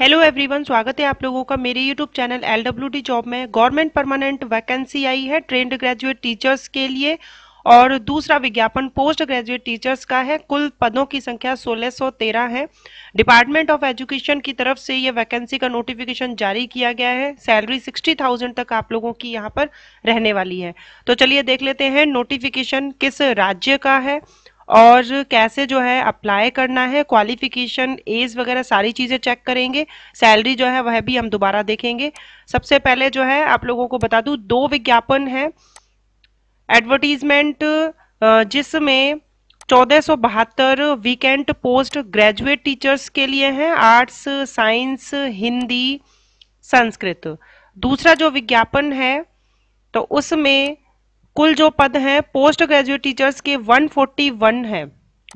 hello everyone स्वागत है आप लोगों का मेरे YouTube channel L W job में गवर्नमेंट परमानेंट वैकेंसी आई है ट्रेंड ग्रेजुएट टीचर्स के लिए और दूसरा विज्ञापन पोस्ट ग्रेजुएट टीचर्स का है कुल पदों की संख्या 1613 है डिपार्टमेंट ऑफ एजुकेशन की तरफ से ये वैकेंसी का नोटिफिकेशन जारी किया गया है सैलरी 60,000 तक आप लोगों की यहाँ पर रहने वाली है तो चलिए देख लेते हैं नोटिफिकेशन किस राज्य का है और कैसे जो है अप्लाई करना है क्वालिफिकेशन एज वगैरह सारी चीज़ें चेक करेंगे सैलरी जो है वह भी हम दोबारा देखेंगे सबसे पहले जो है आप लोगों को बता दूँ दो विज्ञापन है एडवर्टीजमेंट जिसमें चौदह वीकेंड पोस्ट ग्रेजुएट टीचर्स के लिए हैं आर्ट्स साइंस हिंदी संस्कृत दूसरा जो विज्ञापन है तो उसमें कुल जो पद हैं पोस्ट ग्रेजुएट टीचर्स के 141 है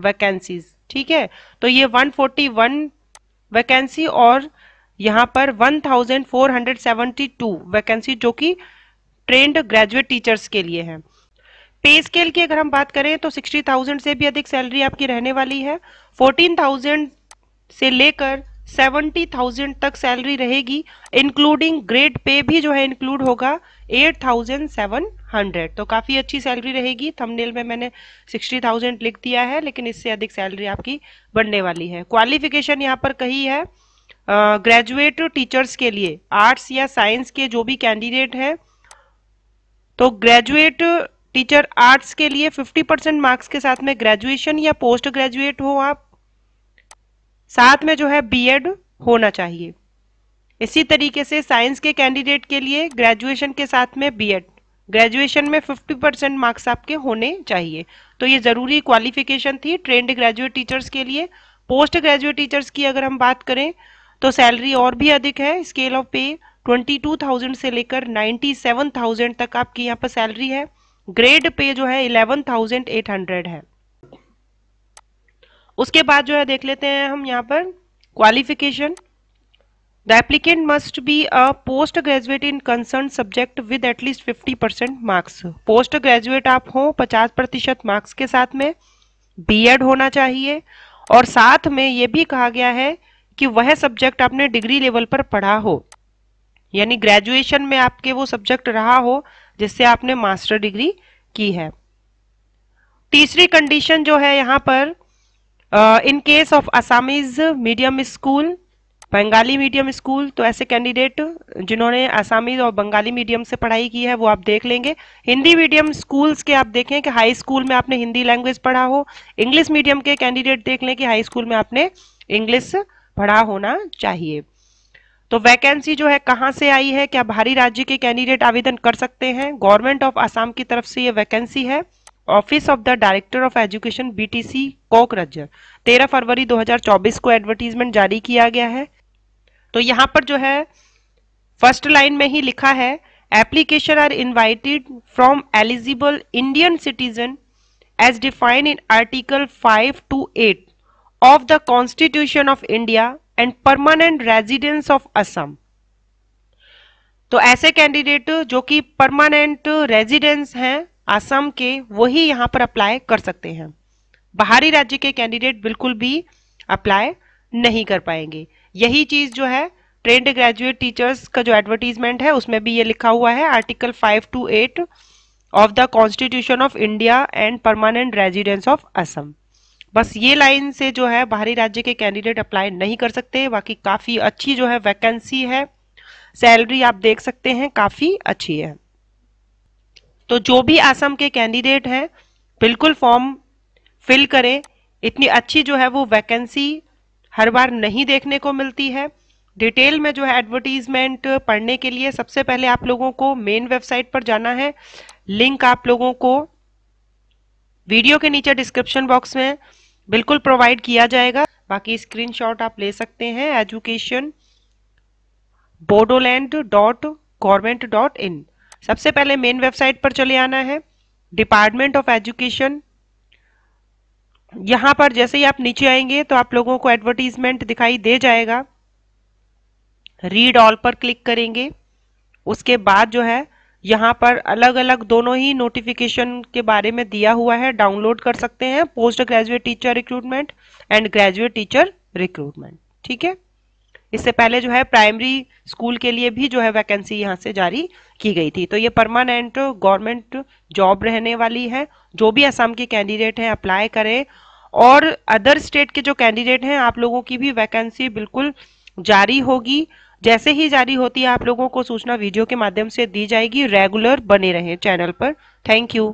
वैकेंसीज ठीक है तो ये 141 वैकेंसी और यहाँ पर 1472 वैकेंसी जो कि ट्रेंड ग्रेजुएट टीचर्स के लिए है पे स्केल की अगर हम बात करें तो 60,000 से भी अधिक सैलरी आपकी रहने वाली है 14,000 से लेकर सेवेंटी थाउजेंड तक सैलरी रहेगी इंक्लूडिंग ग्रेड पे भी जो है इंक्लूड होगा एट थाउजेंड सेवन हंड्रेड तो काफ़ी अच्छी सैलरी रहेगी थंबनेल में मैंने सिक्सटी थाउजेंड लिख दिया है लेकिन इससे अधिक सैलरी आपकी बढ़ने वाली है क्वालिफिकेशन यहाँ पर कही है ग्रेजुएट uh, टीचर्स के लिए आर्ट्स या साइंस के जो भी कैंडिडेट हैं तो ग्रेजुएट टीचर आर्ट्स के लिए 50 परसेंट मार्क्स के साथ में ग्रेजुएशन या पोस्ट ग्रेजुएट हो आप साथ में जो है बीएड होना चाहिए इसी तरीके से साइंस के कैंडिडेट के लिए ग्रेजुएशन के साथ में बीएड ग्रेजुएशन में 50 परसेंट मार्क्स आपके होने चाहिए तो ये ज़रूरी क्वालिफिकेशन थी ट्रेंड ग्रेजुएट टीचर्स के लिए पोस्ट ग्रेजुएट टीचर्स की अगर हम बात करें तो सैलरी और भी अधिक है स्केल ऑफ पे 22,000 से लेकर 97,000 तक आपकी यहाँ पर सैलरी है ग्रेड पे जो है 11,800 है उसके बाद जो है देख लेते हैं हम यहाँ पर qualification the applicant must be a post graduate in concern subject with at least fifty percent marks post graduate आप हो पचास प्रतिशत मार्क्स के साथ में बीएड होना चाहिए और साथ में ये भी कहा गया है कि वह सब्जेक्ट आपने डिग्री लेवल पर पढ़ा हो यानी ग्रेजुएशन में आपके वो सब्जेक्ट रहा हो जिससे आपने मास्टर डिग्री की है तीसरी कंडीशन जो है यहाँ पर in case of Assamese medium school Bengali medium school तो ऐसे कैंडिडेट जिन्होंने असामीज और बंगाली मीडियम से पढ़ाई की है वो आप देख लेंगे हिंदी मीडियम स्कूल्स के आप देखें कि हाई स्कूल में आपने हिंदी लैंग्वेज पढ़ा हो इंग्लिश मीडियम के कैंडिडेट देख लें कि हाई स्कूल में आपने इंग्लिश पढ़ा होना चाहिए तो वैकेंसी जो है कहाँ से आई है क्या बाहरी राज्य के कैंडिडेट आवेदन कर सकते हैं गवर्नमेंट ऑफ आसाम की तरफ से ये वैकेंसी है office of the director of education B T BTC Kokrajhar तेरह फरवरी 2024 को एडवर्टीजमेंट जारी किया गया है तो यहाँ पर जो है फर्स्ट लाइन में ही लिखा है application are invited from eligible Indian citizen as defined in article 5 to 8 of the constitution of India and permanent residence of Assam तो ऐसे कैंडिडेट जो कि परमानेंट रेजिडेंस हैं असम के वही यहाँ पर अप्लाई कर सकते हैं बाहरी राज्य के कैंडिडेट बिल्कुल भी अप्लाई नहीं कर पाएंगे यही चीज़ जो है ट्रेंड ग्रेजुएट टीचर्स का जो एडवर्टीजमेंट है उसमें भी ये लिखा हुआ है article eight of the constitution of India and permanent residence of Assam बस ये लाइन से जो है बाहरी राज्य के कैंडिडेट अप्लाई नहीं कर सकते बाकी काफ़ी अच्छी जो है वैकेंसी है सैलरी आप देख सकते हैं काफ़ी अच्छी है तो जो भी असम के कैंडिडेट हैं बिल्कुल फॉर्म फिल करें इतनी अच्छी जो है वो वैकेंसी हर बार नहीं देखने को मिलती है डिटेल में जो है एडवर्टीजमेंट पढ़ने के लिए सबसे पहले आप लोगों को मेन वेबसाइट पर जाना है लिंक आप लोगों को वीडियो के नीचे डिस्क्रिप्शन बॉक्स में बिल्कुल प्रोवाइड किया जाएगा बाकी स्क्रीनशॉट आप ले सकते हैं education Bodoland dot government dot in सबसे पहले मेन वेबसाइट पर चले आना है डिपार्टमेंट ऑफ एजुकेशन यहां पर जैसे ही आप नीचे आएंगे तो आप लोगों को एडवर्टीजमेंट दिखाई दे जाएगा रीड ऑल पर क्लिक करेंगे उसके बाद जो है यहाँ पर अलग अलग दोनों ही नोटिफिकेशन के बारे में दिया हुआ है डाउनलोड कर सकते हैं post graduate teacher recruitment and graduate teacher recruitment ठीक है इससे पहले जो है प्राइमरी स्कूल के लिए भी जो है वैकेंसी यहाँ से जारी की गई थी तो ये परमानेंट गवर्नमेंट जॉब रहने वाली है जो भी असम के कैंडिडेट हैं अप्लाई करें और अदर स्टेट के जो कैंडिडेट हैं आप लोगों की भी वैकेंसी बिल्कुल जारी होगी जैसे ही जारी होती है आप लोगों को सूचना वीडियो के माध्यम से दी जाएगी रेगुलर बने रहें चैनल पर थैंक यू